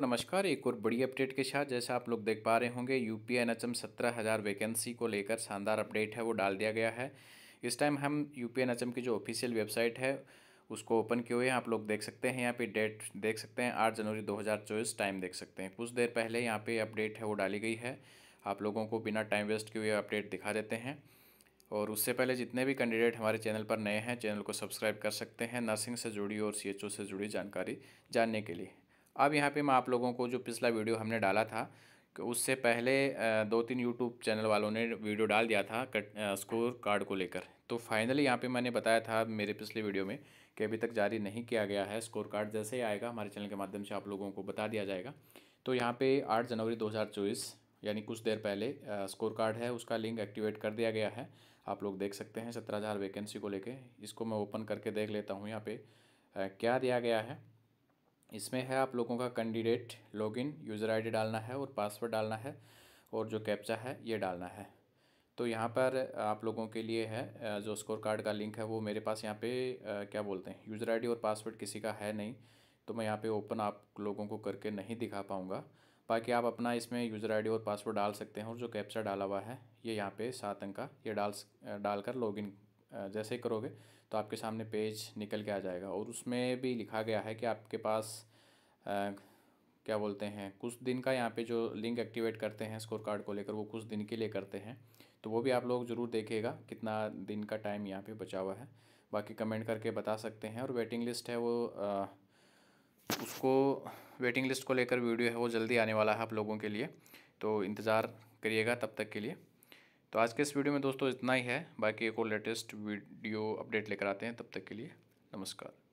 नमस्कार एक और बड़ी अपडेट के साथ जैसा आप लोग देख पा रहे होंगे U P N H M सत्रह हज़ार वैकेंसी को लेकर शानदार अपडेट है वो डाल दिया गया है इस टाइम हम U P N H M की जो ऑफिशियल वेबसाइट है उसको ओपन किए हुए हैं आप लोग देख सकते हैं यहाँ पे डेट देख सकते हैं आठ जनवरी दो हज़ार चौबीस टाइम देख सकते हैं कुछ देर पहले यहाँ पर अपडेट है वो डाली गई है आप लोगों को बिना टाइम वेस्ट किए हुए अपडेट दिखा देते हैं और उससे पहले जितने भी कैंडिडेट हमारे चैनल पर नए हैं चैनल को सब्सक्राइब कर सकते हैं नर्सिंग से जुड़ी और सी से जुड़ी जानकारी जानने के लिए अब यहाँ पे मैं आप लोगों को जो पिछला वीडियो हमने डाला था कि उससे पहले दो तीन यूट्यूब चैनल वालों ने वीडियो डाल दिया था कट स्कोर कार्ड को लेकर तो फाइनली यहाँ पे मैंने बताया था मेरे पिछले वीडियो में कि अभी तक जारी नहीं किया गया है स्कोर कार्ड जैसे ही आएगा हमारे चैनल के माध्यम से आप लोगों को बता दिया जाएगा तो यहाँ पर आठ जनवरी दो यानी कुछ देर पहले स्कोर कार्ड है उसका लिंक एक्टिवेट कर दिया गया है आप लोग देख सकते हैं सत्रह हज़ार वैकेंसी को लेकर इसको मैं ओपन करके देख लेता हूँ यहाँ पर क्या दिया गया है इसमें है आप लोगों का कैंडिडेट लॉगिन यूज़र आईडी डालना है और पासवर्ड डालना है और जो कैप्चा है ये डालना है तो यहाँ पर आप लोगों के लिए है जो स्कोर कार्ड का लिंक है वो मेरे पास यहाँ पे क्या बोलते हैं यूज़र आईडी और पासवर्ड किसी का है नहीं तो मैं यहाँ पे ओपन आप लोगों को करके नहीं दिखा पाऊँगा बाकी आप अपना इसमें यूज़र आई और पासवर्ड डाल सकते हैं और जो कैप्चा डाला हुआ है ये यहाँ पर सात अंक का ये डाल डालकर लॉगिन जैसे करोगे तो आपके सामने पेज निकल के आ जाएगा और उसमें भी लिखा गया है कि आपके पास आ, क्या बोलते हैं कुछ दिन का यहाँ पे जो लिंक एक्टिवेट करते हैं स्कोर कार्ड को लेकर वो कुछ दिन के लिए करते हैं तो वो भी आप लोग ज़रूर देखेगा कितना दिन का टाइम यहाँ पे बचा हुआ है बाकी कमेंट करके बता सकते हैं और वेटिंग लिस्ट है वो आ, उसको वेटिंग लिस्ट को लेकर वीडियो है वो जल्दी आने वाला है आप लोगों के लिए तो इंतज़ार करिएगा तब तक के लिए तो आज के इस वीडियो में दोस्तों इतना ही है बाकी एक और लेटेस्ट वीडियो अपडेट लेकर आते हैं तब तक के लिए नमस्कार